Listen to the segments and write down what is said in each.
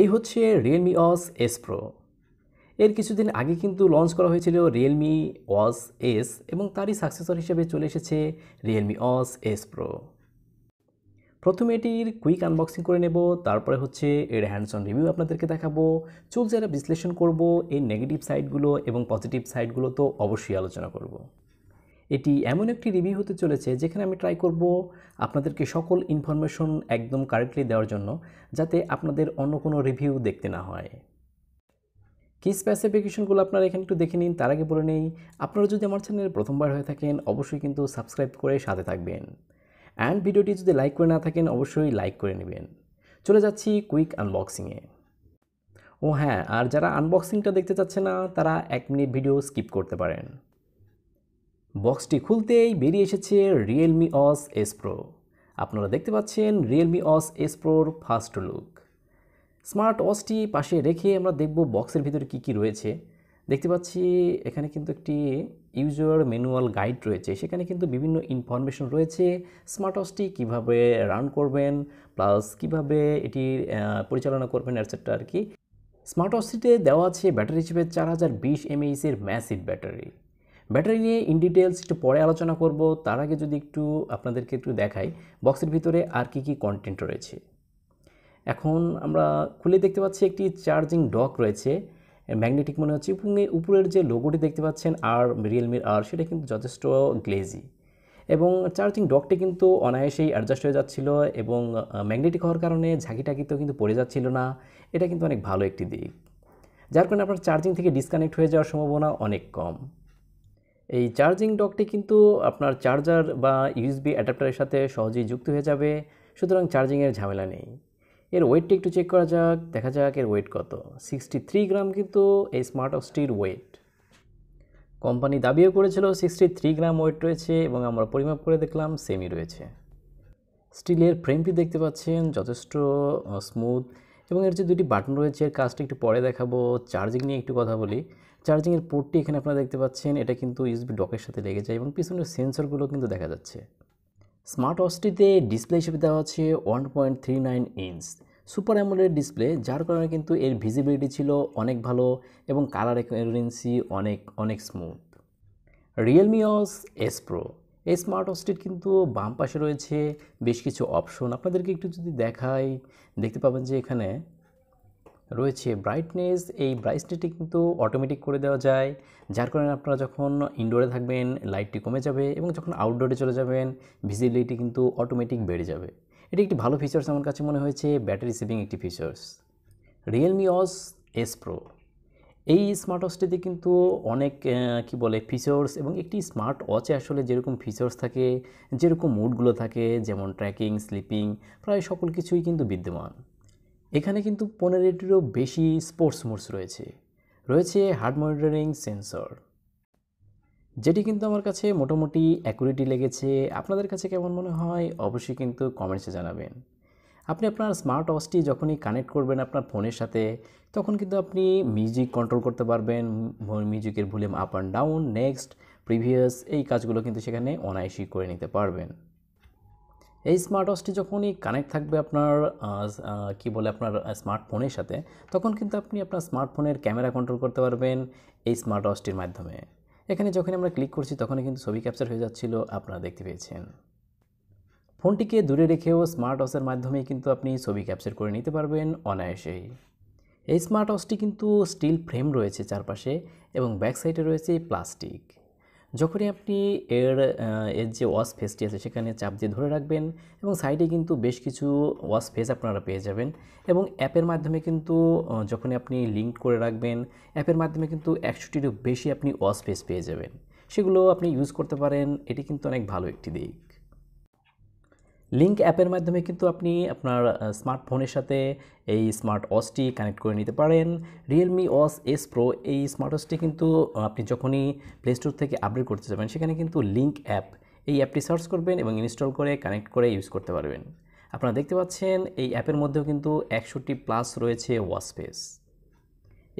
এই হচ্ছে রিয়েলমি অস এস প্রো এর কিছুদিন আগে কিন্তু লঞ্চ করা হয়েছিল রিয়েলমি ওয়াস এস এবং তারই সাকসেসর হিসেবে চলে এসেছে রিয়েলমি অস এস প্রো প্রথমে এটির কুইক আনবক্সিং করে নেব তারপরে হচ্ছে এর হ্যান্ডসন রিভিউ আপনাদেরকে দেখাবো চুল যারা বিশ্লেষণ করব এর নেগেটিভ সাইডগুলো এবং পজিটিভ সাইডগুলো তো অবশ্যই আলোচনা করব এটি এমন একটি রিভিউ হতে চলেছে যেখানে আমি ট্রাই করব আপনাদেরকে সকল ইনফরমেশন একদম কারেক্টলি দেওয়ার জন্য যাতে আপনাদের অন্য কোনো রিভিউ দেখতে না হয় কী স্পেসিফিকেশনগুলো আপনারা এখানে একটু দেখে নিন তার আগে বলে নেই আপনারা যদি আমার চ্যানেল প্রথমবার হয়ে থাকেন অবশ্যই কিন্তু সাবস্ক্রাইব করে সাথে থাকবেন অ্যান্ড ভিডিওটি যদি লাইক করে না থাকেন অবশ্যই লাইক করে নেবেন চলে যাচ্ছি কুইক আনবক্সিংয়ে ও হ্যাঁ আর যারা আনবক্সিংটা দেখতে চাচ্ছে না তারা এক মিনিট ভিডিও স্কিপ করতে পারেন বক্সটি খুলতেই বেরিয়ে এসেছে রিয়েলমি অস এস প্রো আপনারা দেখতে পাচ্ছেন রিয়েলমি অস এস প্রোর ফার্স্ট লুক স্মার্ট ওয়াচটি পাশে রেখে আমরা দেখব বক্সের ভিতরে কি কি রয়েছে দেখতে পাচ্ছি এখানে কিন্তু একটি ইউজার ম্যানুয়াল গাইড রয়েছে সেখানে কিন্তু বিভিন্ন ইনফরমেশন রয়েছে স্মার্ট ওয়াচটি কীভাবে রান করবেন প্লাস কিভাবে এটি পরিচালনা করবেন অ্যাটসেট্রা আর কি স্মার্ট ওয়াচটিতে দেওয়া আছে ব্যাটারি হিসেবে চার হাজার বিশ এমএইচের ম্যাসিভ ব্যাটারি ব্যাটারি নিয়ে ইন ডিটেলস একটু পরে আলোচনা করব তার আগে যদি একটু আপনাদেরকে একটু দেখাই বক্সের ভিতরে আর কি কি কন্টেন্ট রয়েছে এখন আমরা খুলে দেখতে পাচ্ছি একটি চার্জিং ডক রয়েছে ম্যাগনেটিক মনে হচ্ছে উপরের যে লোগোটি দেখতে পাচ্ছেন আর রিয়েলমির আর সেটা কিন্তু যথেষ্ট গ্লেজি এবং চার্জিং ডকটি কিন্তু অনায়াসেই অ্যাডজাস্ট হয়ে যাচ্ছিল এবং ম্যাগনেটিক হওয়ার কারণে ঝাঁকিটাকিতেও কিন্তু পড়ে যাচ্ছিল না এটা কিন্তু অনেক ভালো একটি দিক যার কারণে আপনার চার্জিং থেকে ডিসকানেক্ট হয়ে যাওয়ার সম্ভাবনা অনেক কম এই চার্জিং ডকটি কিন্তু আপনার চার্জার বা ইউএসবি অ্যাডাপ্টারের সাথে সহজেই যুক্ত হয়ে যাবে সুতরাং চার্জিংয়ের ঝামেলা নেই এর ওয়েটটি একটু চেক করা যাক দেখা যাক এর ওয়েট কত সিক্সটি থ্রি গ্রাম কিন্তু এই স্মার্ট অক্সটির ওয়েট কোম্পানি দাবিও করেছিল সিক্সটি থ্রি গ্রাম ওয়েট রয়েছে এবং আমরা পরিমাপ করে দেখলাম সেমই রয়েছে স্টিলের ফ্রেমটি দেখতে পাচ্ছেন যথেষ্ট স্মুথ এবং এর যে দুটি বাটন রয়েছে এর কাজটি একটু পরে দেখাবো চার্জিং নিয়ে একটু কথা বলি চার্জিংয়ের পোর্টটি এখানে আপনারা দেখতে পাচ্ছেন এটা কিন্তু ইউসবি ডকের সাথে লেগে যায় এবং পিছনের সেন্সরগুলো কিন্তু দেখা যাচ্ছে স্মার্ট ওয়াচটিতে ডিসপ্লে হিসেবে দেওয়া আছে one point three nine inch super AMOLED display যার কারণে কিন্তু এর ভিজিবিলিটি ছিল অনেক ভালো এবং কালার একুরেন্সি অনেক অনেক স্মুথ রিয়েলমি ওস এস প্রো এই স্মার্ট ওয়াচটির কিন্তু বাম পাশে রয়েছে বেশ কিছু অপশন আপনাদেরকে একটু যদি দেখাই দেখতে পাবেন যে এখানে রয়েছে ব্রাইটনেস এই ব্রাইটনেসটি কিন্তু অটোমেটিক করে দেওয়া যায় যার কারণে আপনারা যখন ইনডোরে থাকবেন লাইটটি কমে যাবে এবং যখন আউটডোরে চলে যাবেন ভিজিবিলিটি কিন্তু অটোমেটিক বেড়ে যাবে এটি একটি ভালো ফিচার্স আমার কাছে মনে হয়েছে ব্যাটারি সেভিং একটি ফিচার্স রিয়েলমি অস এস প্রো এই স্মার্ট ওয়াচটিতে কিন্তু অনেক কি বলে ফিচার্স এবং একটি স্মার্ট ওয়াচে আসলে যেরকম ফিচার্স থাকে যেরকম মুডগুলো থাকে যেমন ট্র্যাকিং স্লিপিং প্রায় সকল কিছুই কিন্তু বিদ্যমান এখানে কিন্তু পনেরোটিরও বেশি স্পোর্টস মোডস রয়েছে রয়েছে হার্ড মনিটরিং সেন্সর যেটি কিন্তু আমার কাছে মোটামুটি অ্যাকুরেটি লেগেছে আপনাদের কাছে কেমন মনে হয় অবশ্যই কিন্তু কমেন্টসে জানাবেন আপনি আপনার স্মার্ট ওয়াচটি যখনই কানেক্ট করবেন আপনার ফোনের সাথে তখন কিন্তু আপনি মিউজিক কন্ট্রোল করতে পারবেন মিউজিকের volume up and down next previous এই কাজগুলো কিন্তু সেখানে অনায়াসই করে নিতে পারবেন এই স্মার্ট ওয়াচটি যখনই কানেক্ট থাকবে আপনার কি বলে আপনার স্মার্টফোনের সাথে তখন কিন্তু আপনি আপনার স্মার্টফোনের ক্যামেরা কন্ট্রোল করতে পারবেন এই স্মার্ট ওয়াচটির মাধ্যমে এখানে যখন আমরা ক্লিক করছি তখনই কিন্তু ছবি ক্যাপচার হয়ে যাচ্ছিল আপনারা দেখতে পেয়েছেন ফোনটিকে দূরে রেখেও স্মার্ট ওয়াচের মাধ্যমে কিন্তু আপনি ছবি ক্যাপচার করে নিতে পারবেন অনায়াসেই এই স্মার্ট ওয়াচটি কিন্তু স্টিল ফ্রেম রয়েছে চারপাশে এবং ব্যাক সাইডে রয়েছে প্লাস্টিক যখনই আপনি এর এর যে ওয়াশ ফেসটি আছে সেখানে চাপ দিয়ে ধরে রাখবেন এবং সাইডে কিন্তু বেশ কিছু ওয়াশ ফেস আপনারা পেয়ে যাবেন এবং অ্যাপের মাধ্যমে কিন্তু যখনই আপনি লিঙ্ক করে রাখবেন অ্যাপের মাধ্যমে কিন্তু একশোটিরও বেশি আপনি ওয়াশ ফেস পেয়ে যাবেন সেগুলো আপনি ইউজ করতে পারেন এটি কিন্তু অনেক ভালো একটি দিক লিঙ্ক অ্যাপের মাধ্যমে কিন্তু আপনি আপনার স্মার্টফোনের সাথে এই স্মার্ট ওয়াচটি কানেক্ট করে নিতে পারেন রিয়েলমি ওয়াচ এস প্রো এই স্মার্ট ওয়াচটি কিন্তু আপনি যখনই প্লে স্টোর থেকে আপডেট করতে যাবেন সেখানে কিন্তু লিঙ্ক অ্যাপ এই অ্যাপটি সার্চ করবেন এবং ইনস্টল করে কানেক্ট করে ইউজ করতে পারবেন আপনারা দেখতে পাচ্ছেন এই অ্যাপের মধ্যেও কিন্তু একশোটি প্লাস রয়েছে ওয়াচ স্পেস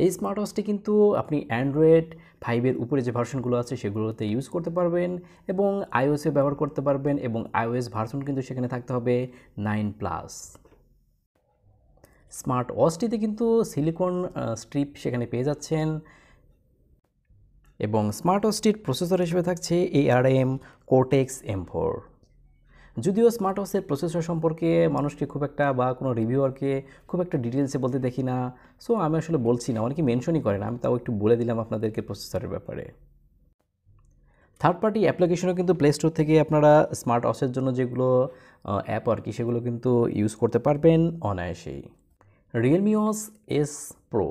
এই স্মার্ট ওয়াচটি কিন্তু আপনি অ্যান্ড্রয়েড ফাইভের উপরে যে ভার্সনগুলো আছে সেগুলোতে ইউজ করতে পারবেন এবং আইওএসে ব্যবহার করতে পারবেন এবং আইওএস ভার্সন কিন্তু সেখানে থাকতে হবে নাইন প্লাস স্মার্ট ওয়াচটিতে কিন্তু সিলিকন স্ট্রিপ সেখানে পেয়ে যাচ্ছেন এবং স্মার্ট ওয়াচটির প্রসেসর হিসেবে থাকছে এআরএম কোটেক্স এম ফোর যদিও স্মার্ট ওসের প্রসেসর সম্পর্কে মানুষকে খুব একটা বা কোনো রিভিউয়ারকে খুব একটা ডিটেলসে বলতে দেখি না সো আমি আসলে বলছি না অনেকে মেনশনই করে না আমি তাও একটু বলে দিলাম আপনাদেরকে প্রসেসরের ব্যাপারে থার্ড পার্টি অ্যাপ্লিকেশনও কিন্তু প্লে স্টোর থেকে আপনারা স্মার্ট ওয়াচের জন্য যেগুলো অ্যাপ আর কি সেগুলো কিন্তু ইউজ করতে পারবেন অনায়াসেই রিয়েলমি এস প্রো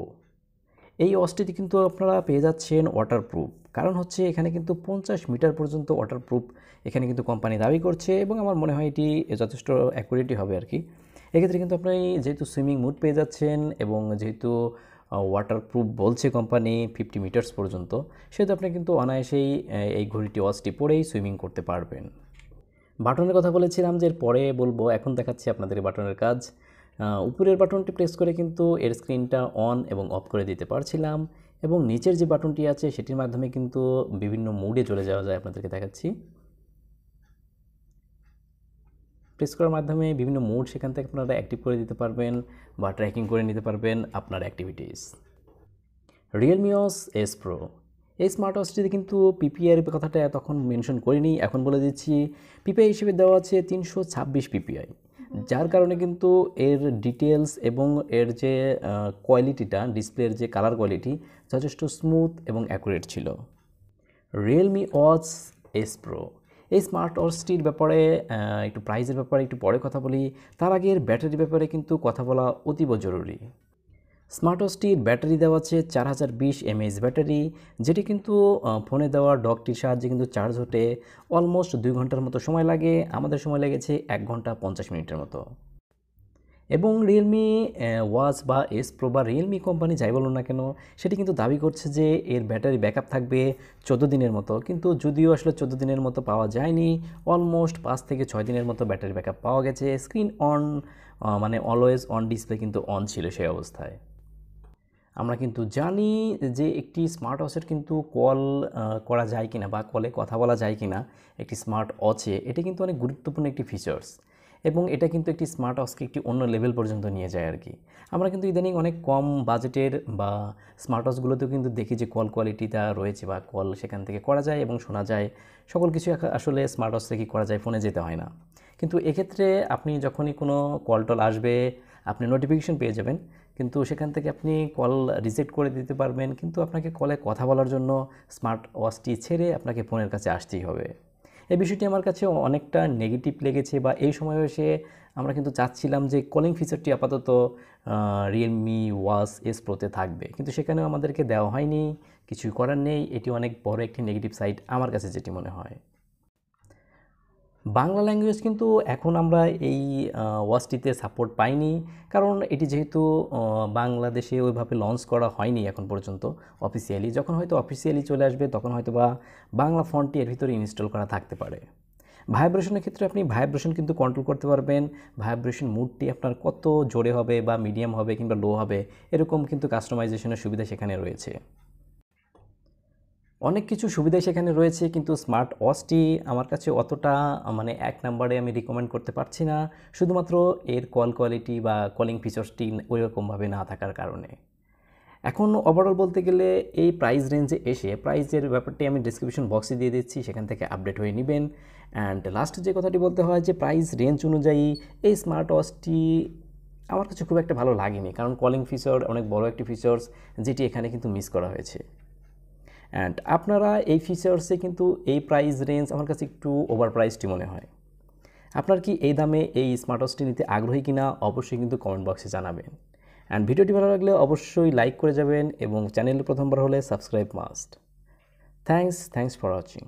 এই ওসটিতে কিন্তু আপনারা পেয়ে যাচ্ছেন ওয়াটারপ্রুফ কারণ হচ্ছে এখানে কিন্তু পঞ্চাশ মিটার পর্যন্ত ওয়াটারপ্রুফ এখানে কিন্তু কোম্পানি দাবি করছে এবং আমার মনে হয় এটি যথেষ্ট অ্যাকুরেটি হবে আর কি এক্ষেত্রে কিন্তু আপনি যেহেতু সুইমিং মুড পেয়ে যাচ্ছেন এবং যেহেতু ওয়াটারপ্রুফ বলছে কোম্পানি ফিফটি মিটার্স পর্যন্ত সেহেতু আপনি কিন্তু অনায়াসেই এই ঘড়িটি ওয়াচটি পরেই সুইমিং করতে পারবেন বাটনের কথা বলেছিলাম যে পরে বলবো এখন দেখাচ্ছি আপনাদের বাটনের কাজ উপরের বাটনটি প্রেস করে কিন্তু এর স্ক্রিনটা অন এবং অফ করে দিতে পারছিলাম এবং নিচের যে বাটনটি আছে সেটির মাধ্যমে কিন্তু বিভিন্ন মুডে চলে যাওয়া যায় আপনাদেরকে দেখাচ্ছি প্রেস করার মাধ্যমে বিভিন্ন মুড সেখান থেকে আপনারা অ্যাক্টিভ করে দিতে পারবেন বা ট্র্যাকিং করে নিতে পারবেন আপনার অ্যাক্টিভিটিস রিয়েলমি অস এস প্রো এই স্মার্ট ওয়াচটিতে কিন্তু পিপিআই কথাটা তখন মেনশন করিনি এখন বলে দিচ্ছি পিপিআই হিসেবে দেওয়া আছে তিনশো ছাব্বিশ পিপিআই যার কারণে কিন্তু এর ডিটেলস এবং এর যে কোয়ালিটিটা ডিসপ্লের যে কালার কোয়ালিটি যথেষ্ট স্মুথ এবং অ্যাকুরেট ছিল রিয়েলমি ওয়াচ এস প্রো এই স্মার্ট ওয়াচটির ব্যাপারে একটু প্রাইজের ব্যাপারে একটু পরে কথা বলি তার আগে এর ব্যাটারির ব্যাপারে কিন্তু কথা বলা অতীব জরুরি স্মার্ট ওয়াচটির ব্যাটারি দেওয়া আছে চার হাজার বিশ এমএইচ ব্যাটারি যেটি কিন্তু ফোনে দেওয়া ডকটির সাহায্যে কিন্তু চার্জ হতে অলমোস্ট দুই ঘন্টার মতো সময় লাগে আমাদের সময় লেগেছে এক ঘন্টা পঞ্চাশ মিনিটের মতো এবং রিয়েলমি ওয়াচ বা এস প্রো বা রিয়েলমি কোম্পানি যাই বলুন না কেন সেটি কিন্তু দাবি করছে যে এর ব্যাটারি ব্যাকআপ থাকবে চোদ্দ দিনের মতো কিন্তু যদিও আসলে চোদ্দ দিনের মতো পাওয়া যায়নি অলমোস্ট পাঁচ থেকে ছয় দিনের মতো ব্যাটারি ব্যাকআপ পাওয়া গেছে স্ক্রিন অন মানে অলওয়েজ অন ডিসপ্লে কিন্তু অন ছিল সেই অবস্থায় আমরা কিন্তু জানি যে একটি স্মার্ট ওয়াচের কিন্তু কল করা যায় কিনা বা কলে কথা বলা যায় কিনা একটি স্মার্ট ওয়াচে এটা কিন্তু অনেক গুরুত্বপূর্ণ একটি ফিচার্স এবং এটা কিন্তু একটি স্মার্ট ওয়াচকে একটি অন্য লেভেল পর্যন্ত নিয়ে যায় আর কি আমরা কিন্তু ইদানিং অনেক কম বাজেটের বা স্মার্ট ওয়াচগুলোতেও কিন্তু দেখি যে কল কোয়ালিটিটা রয়েছে বা কল সেখান থেকে করা যায় এবং শোনা যায় সকল কিছু আসলে স্মার্ট ওয়াচ থেকে করা যায় ফোনে যেতে হয় না কিন্তু এক্ষেত্রে আপনি যখনই কোনো কল টল আসবে আপনি নোটিফিকেশন পেয়ে যাবেন কিন্তু সেখান থেকে আপনি কল রিজেক্ট করে দিতে পারবেন কিন্তু আপনাকে কলে কথা বলার জন্য স্মার্ট ওয়াচটি ছেড়ে আপনাকে ফোনের কাছে আসতেই হবে এই বিষয়টি আমার কাছে অনেকটা নেগেটিভ লেগেছে বা এই সময় এসে আমরা কিন্তু চাচ্ছিলাম যে কলিং ফিচারটি আপাতত রিয়েলমি ওয়াস এস প্রোতে থাকবে কিন্তু সেখানেও আমাদেরকে দেওয়া হয়নি কিছুই করার নেই এটি অনেক বড় একটি নেগেটিভ সাইট আমার কাছে যেটি মনে হয় বাংলা ল্যাঙ্গুয়েজ কিন্তু এখন আমরা এই ওয়াচটিতে সাপোর্ট পাইনি কারণ এটি যেহেতু বাংলাদেশে ওইভাবে লঞ্চ করা হয়নি এখন পর্যন্ত অফিসিয়ালি যখন হয়তো অফিসিয়ালি চলে আসবে তখন হয়তো বা বাংলা ফন্টটি এর ভিতরে ইনস্টল করা থাকতে পারে ভাইব্রেশনের ক্ষেত্রে আপনি ভাইব্রেশন কিন্তু কন্ট্রোল করতে পারবেন ভাইব্রেশন মুডটি আপনার কত জোরে হবে বা মিডিয়াম হবে কিংবা লো হবে এরকম কিন্তু কাস্টমাইজেশনের সুবিধা সেখানে রয়েছে অনেক কিছু সুবিধাই সেখানে রয়েছে কিন্তু স্মার্ট ওয়াচটি আমার কাছে অতটা মানে এক নাম্বারে আমি রিকমেন্ড করতে পারছি না শুধুমাত্র এর কল কোয়ালিটি বা কলিং ফিচার্সটি ওইরকমভাবে না থাকার কারণে এখন ওভারঅল বলতে গেলে এই প্রাইস রেঞ্জে এসে প্রাইসের ব্যাপারটি আমি ডিসক্রিপশন বক্সে দিয়ে দিচ্ছি সেখান থেকে আপডেট হয়ে নেবেন অ্যান্ড লাস্ট যে কথাটি বলতে হয় যে প্রাইস রেঞ্জ অনুযায়ী এই স্মার্ট ওয়াচটি আমার কাছে খুব একটা ভালো লাগেনি কারণ কলিং ফিচার অনেক বড় একটি ফিচার্স যেটি এখানে কিন্তু মিস করা হয়েছে অ্যান্ড আপনারা এই ফিচার্সে কিন্তু এই প্রাইস রেঞ্জ আমার কাছে একটু ওভার প্রাইসটি মনে হয় আপনার কি এই দামে এই স্মার্ট ওয়াচটি নিতে আগ্রহী কিনা অবশ্যই কিন্তু কমেন্ট বক্সে জানাবেন অ্যান্ড ভিডিওটি ভালো লাগলে অবশ্যই লাইক করে যাবেন এবং চ্যানেলটি প্রথমবার হলে subscribe must thanks thanks for watching